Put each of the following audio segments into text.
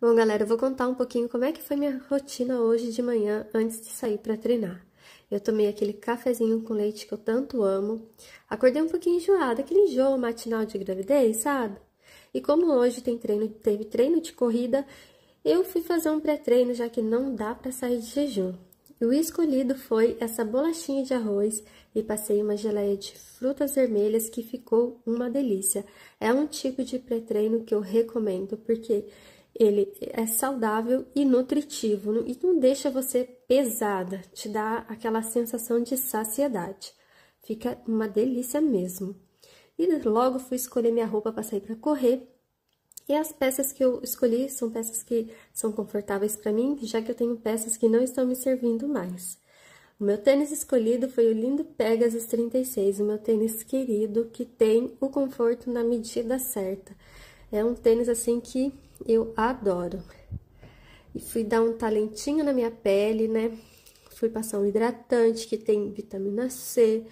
Bom, galera, eu vou contar um pouquinho como é que foi minha rotina hoje de manhã antes de sair para treinar. Eu tomei aquele cafezinho com leite que eu tanto amo. Acordei um pouquinho enjoada, aquele enjoo matinal de gravidez, sabe? E como hoje tem treino, teve treino de corrida, eu fui fazer um pré-treino, já que não dá para sair de jejum. E o escolhido foi essa bolachinha de arroz e passei uma geleia de frutas vermelhas que ficou uma delícia. É um tipo de pré-treino que eu recomendo porque ele é saudável e nutritivo e não deixa você pesada, te dá aquela sensação de saciedade. Fica uma delícia mesmo. E logo fui escolher minha roupa para sair para correr. E as peças que eu escolhi são peças que são confortáveis para mim, já que eu tenho peças que não estão me servindo mais. O meu tênis escolhido foi o lindo Pegasus 36, o meu tênis querido que tem o conforto na medida certa. É um tênis assim que eu adoro. E fui dar um talentinho na minha pele, né? Fui passar um hidratante que tem vitamina C,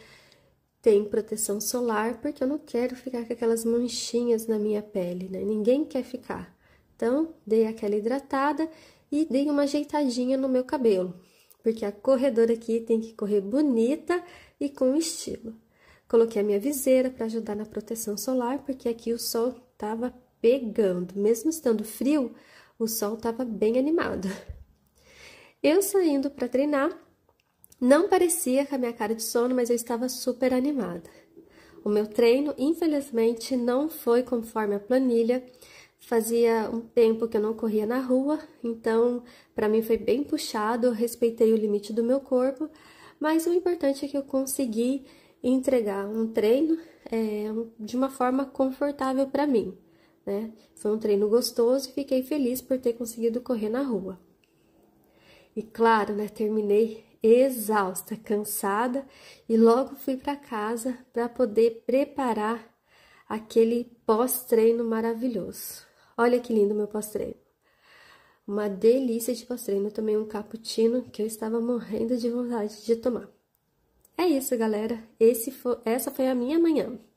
tem proteção solar, porque eu não quero ficar com aquelas manchinhas na minha pele, né? Ninguém quer ficar. Então, dei aquela hidratada e dei uma ajeitadinha no meu cabelo, porque a corredora aqui tem que correr bonita e com estilo. Coloquei a minha viseira para ajudar na proteção solar, porque aqui o sol estava pegando. Mesmo estando frio, o sol estava bem animado. Eu saindo para treinar, não parecia com a minha cara de sono, mas eu estava super animada. O meu treino, infelizmente, não foi conforme a planilha. Fazia um tempo que eu não corria na rua, então para mim foi bem puxado, eu respeitei o limite do meu corpo, mas o importante é que eu consegui entregar um treino é, de uma forma confortável para mim né? Foi um treino gostoso e fiquei feliz por ter conseguido correr na rua. E claro, né, terminei exausta, cansada e logo fui para casa para poder preparar aquele pós-treino maravilhoso. Olha que lindo meu pós-treino. Uma delícia de pós-treino, também um cappuccino que eu estava morrendo de vontade de tomar. É isso, galera. Foi, essa foi a minha manhã.